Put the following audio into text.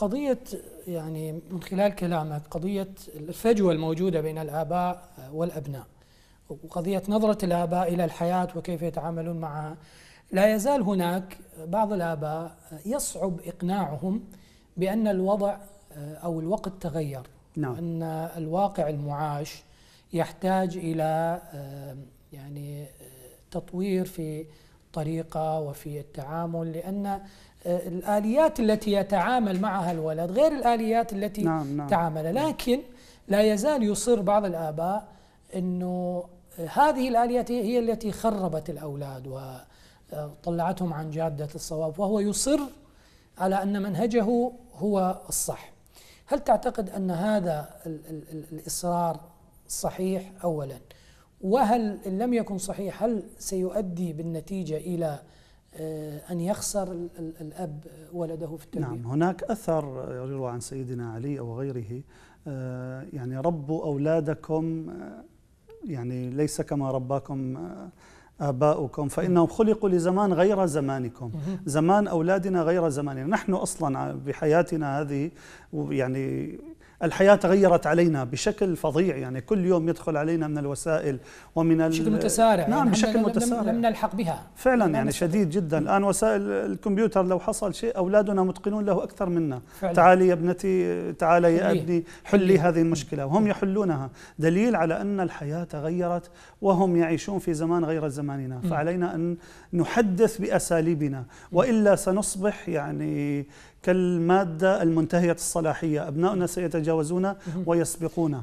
قضية يعني من خلال كلامك قضية الفجوة الموجودة بين الآباء والأبناء وقضية نظرة الآباء إلى الحياة وكيف يتعاملون معها لا يزال هناك بعض الآباء يصعب إقناعهم بأن الوضع أو الوقت تغير نعم. أن الواقع المعاش يحتاج إلى يعني تطوير في الطريقة وفي التعامل لأن آه، الآليات التي يتعامل معها الولد غير الآليات التي نعم نعم تعامل لكن لا يزال يصر بعض الآباء أنه آه، هذه الآليات هي التي خربت الأولاد وطلعتهم عن جادة الصواب وهو يصر على أن منهجه هو الصح هل تعتقد أن هذا الإصرار صحيح أولاً وهل إن لم يكن صحيح هل سيؤدي بالنتيجة إلى آه، أن يخسر الأب ولده في التربية نعم هناك أثر يروى عن سيدنا علي أو غيره آه، يعني ربوا أولادكم آه، يعني ليس كما رباكم آباؤكم فإنهم خلقوا لزمان غير زمانكم زمان أولادنا غير زماننا نحن أصلا بحياتنا هذه يعني الحياة تغيرت علينا بشكل فظيع يعني كل يوم يدخل علينا من الوسائل ومن بشكل متسارع نعم يعني بشكل متسارع لم نلحق بها فعلا يعني شديد جدا الآن وسائل الكمبيوتر لو حصل شيء أولادنا متقنون له أكثر منا فعلا. تعالي يا ابنتي تعالي يا ابني حلي هذه المشكلة وهم يحلونها دليل على أن الحياة تغيرت وهم يعيشون في زمان غير زماننا فعلينا أن نحدث بأساليبنا وإلا سنصبح يعني كالمادة المنتهية الصلاحية أبناؤنا سيتجاوزون ويسبقون